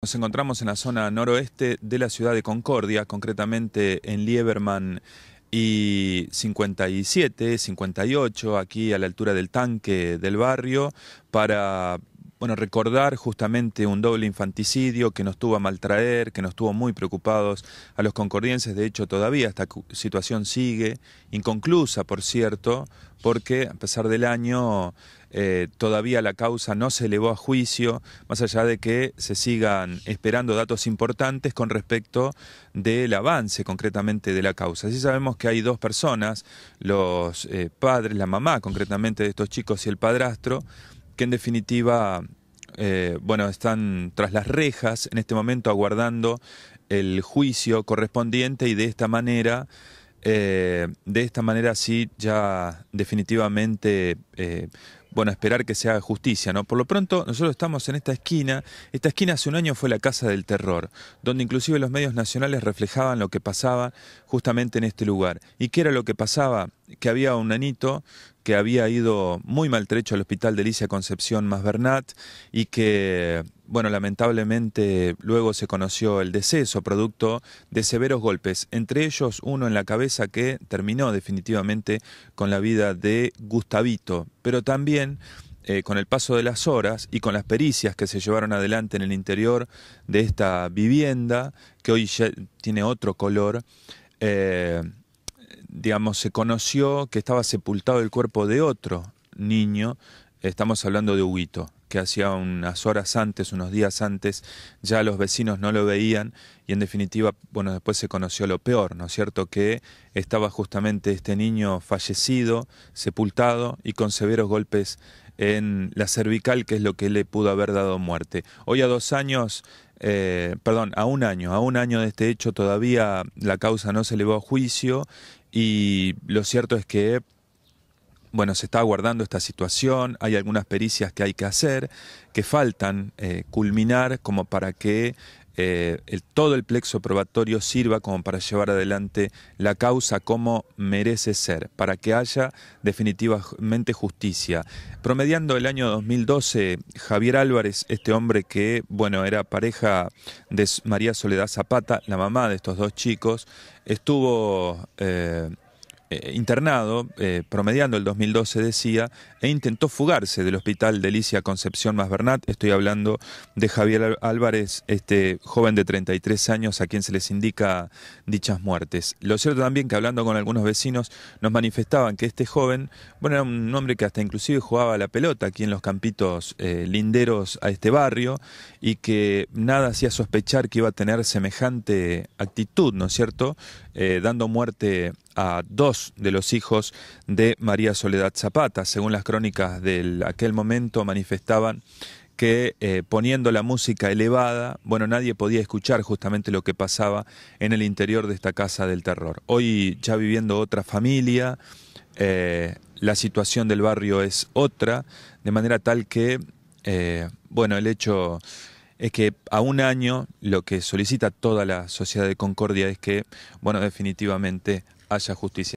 Nos encontramos en la zona noroeste de la ciudad de Concordia, concretamente en Lieberman y 57, 58, aquí a la altura del tanque del barrio, para bueno, recordar justamente un doble infanticidio que nos tuvo a maltraer, que nos tuvo muy preocupados a los concordienses. De hecho, todavía esta situación sigue, inconclusa, por cierto, porque a pesar del año eh, todavía la causa no se elevó a juicio, más allá de que se sigan esperando datos importantes con respecto del avance concretamente de la causa. Sí sabemos que hay dos personas, los eh, padres, la mamá concretamente de estos chicos y el padrastro, que en definitiva... Eh, bueno, están tras las rejas en este momento aguardando el juicio correspondiente y de esta manera eh, de esta manera sí ya definitivamente, eh, bueno, esperar que se haga justicia, ¿no? Por lo pronto nosotros estamos en esta esquina, esta esquina hace un año fue la Casa del Terror, donde inclusive los medios nacionales reflejaban lo que pasaba justamente en este lugar. ¿Y qué era lo que pasaba? Que había un anito que había ido muy maltrecho al hospital de Alicia Concepción Mas Bernat y que, bueno, lamentablemente luego se conoció el deceso producto de severos golpes, entre ellos uno en la cabeza que terminó definitivamente con la vida de Gustavito, pero también eh, con el paso de las horas y con las pericias que se llevaron adelante en el interior de esta vivienda, que hoy ya tiene otro color, eh, digamos, se conoció que estaba sepultado el cuerpo de otro niño, estamos hablando de Huguito, que hacía unas horas antes, unos días antes, ya los vecinos no lo veían y en definitiva, bueno, después se conoció lo peor, ¿no es cierto? Que estaba justamente este niño fallecido, sepultado y con severos golpes en la cervical, que es lo que le pudo haber dado muerte. Hoy a dos años, eh, perdón, a un año, a un año de este hecho todavía la causa no se elevó a juicio y lo cierto es que, bueno, se está aguardando esta situación, hay algunas pericias que hay que hacer, que faltan eh, culminar como para que eh, el, todo el plexo probatorio sirva como para llevar adelante la causa como merece ser, para que haya definitivamente justicia. Promediando el año 2012, Javier Álvarez, este hombre que, bueno, era pareja de María Soledad Zapata, la mamá de estos dos chicos, estuvo... Eh, eh, internado, eh, promediando el 2012, decía, e intentó fugarse del hospital de Delicia Concepción Bernat, Estoy hablando de Javier Álvarez, este joven de 33 años a quien se les indica dichas muertes. Lo cierto también que hablando con algunos vecinos nos manifestaban que este joven, bueno, era un hombre que hasta inclusive jugaba la pelota aquí en los campitos eh, linderos a este barrio y que nada hacía sospechar que iba a tener semejante actitud, ¿no es cierto?, dando muerte a dos de los hijos de María Soledad Zapata. Según las crónicas de aquel momento manifestaban que eh, poniendo la música elevada, bueno, nadie podía escuchar justamente lo que pasaba en el interior de esta casa del terror. Hoy ya viviendo otra familia, eh, la situación del barrio es otra, de manera tal que, eh, bueno, el hecho es que a un año lo que solicita toda la sociedad de Concordia es que, bueno, definitivamente haya justicia.